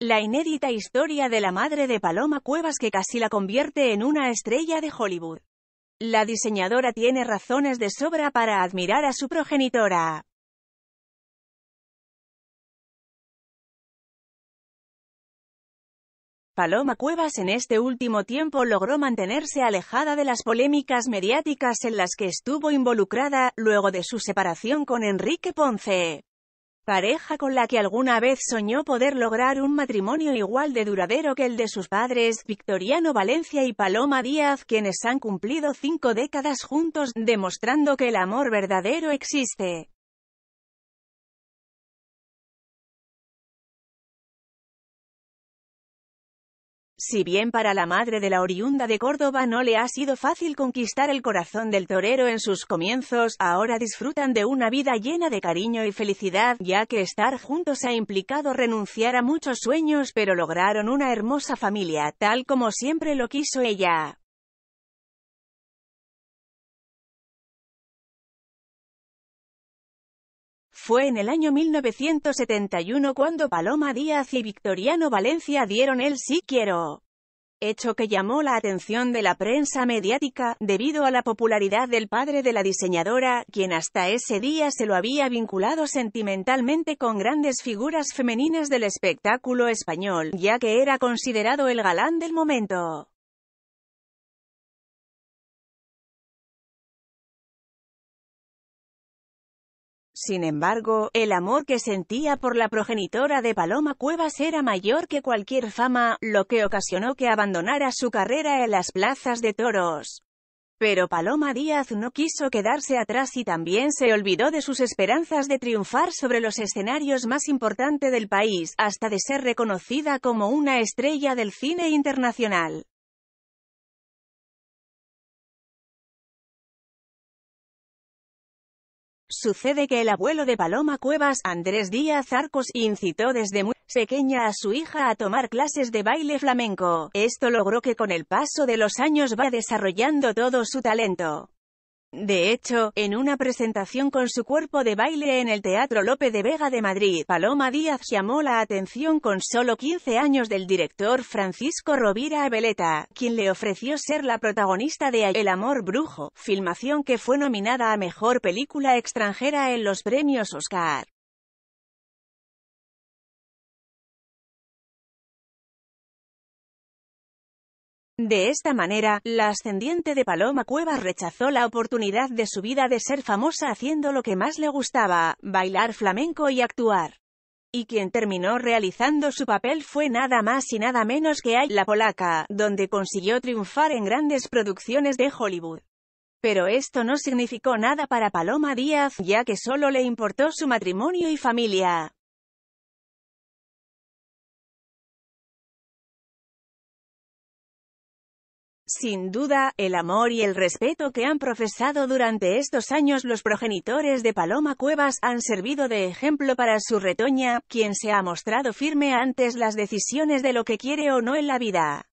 La inédita historia de la madre de Paloma Cuevas que casi la convierte en una estrella de Hollywood. La diseñadora tiene razones de sobra para admirar a su progenitora. Paloma Cuevas en este último tiempo logró mantenerse alejada de las polémicas mediáticas en las que estuvo involucrada, luego de su separación con Enrique Ponce pareja con la que alguna vez soñó poder lograr un matrimonio igual de duradero que el de sus padres, Victoriano Valencia y Paloma Díaz, quienes han cumplido cinco décadas juntos, demostrando que el amor verdadero existe. Si bien para la madre de la oriunda de Córdoba no le ha sido fácil conquistar el corazón del torero en sus comienzos, ahora disfrutan de una vida llena de cariño y felicidad, ya que estar juntos ha implicado renunciar a muchos sueños pero lograron una hermosa familia, tal como siempre lo quiso ella. Fue en el año 1971 cuando Paloma Díaz y Victoriano Valencia dieron el sí quiero. Hecho que llamó la atención de la prensa mediática, debido a la popularidad del padre de la diseñadora, quien hasta ese día se lo había vinculado sentimentalmente con grandes figuras femeninas del espectáculo español, ya que era considerado el galán del momento. Sin embargo, el amor que sentía por la progenitora de Paloma Cuevas era mayor que cualquier fama, lo que ocasionó que abandonara su carrera en las plazas de toros. Pero Paloma Díaz no quiso quedarse atrás y también se olvidó de sus esperanzas de triunfar sobre los escenarios más importantes del país, hasta de ser reconocida como una estrella del cine internacional. Sucede que el abuelo de Paloma Cuevas, Andrés Díaz Arcos, incitó desde muy pequeña a su hija a tomar clases de baile flamenco. Esto logró que con el paso de los años va desarrollando todo su talento. De hecho, en una presentación con su cuerpo de baile en el Teatro Lope de Vega de Madrid, Paloma Díaz llamó la atención con solo 15 años del director Francisco Rovira Abeleta, quien le ofreció ser la protagonista de El amor brujo, filmación que fue nominada a Mejor Película Extranjera en los premios Oscar. De esta manera, la ascendiente de Paloma Cuevas rechazó la oportunidad de su vida de ser famosa haciendo lo que más le gustaba, bailar flamenco y actuar. Y quien terminó realizando su papel fue nada más y nada menos que La Polaca, donde consiguió triunfar en grandes producciones de Hollywood. Pero esto no significó nada para Paloma Díaz, ya que solo le importó su matrimonio y familia. Sin duda, el amor y el respeto que han profesado durante estos años los progenitores de Paloma Cuevas han servido de ejemplo para su retoña, quien se ha mostrado firme antes las decisiones de lo que quiere o no en la vida.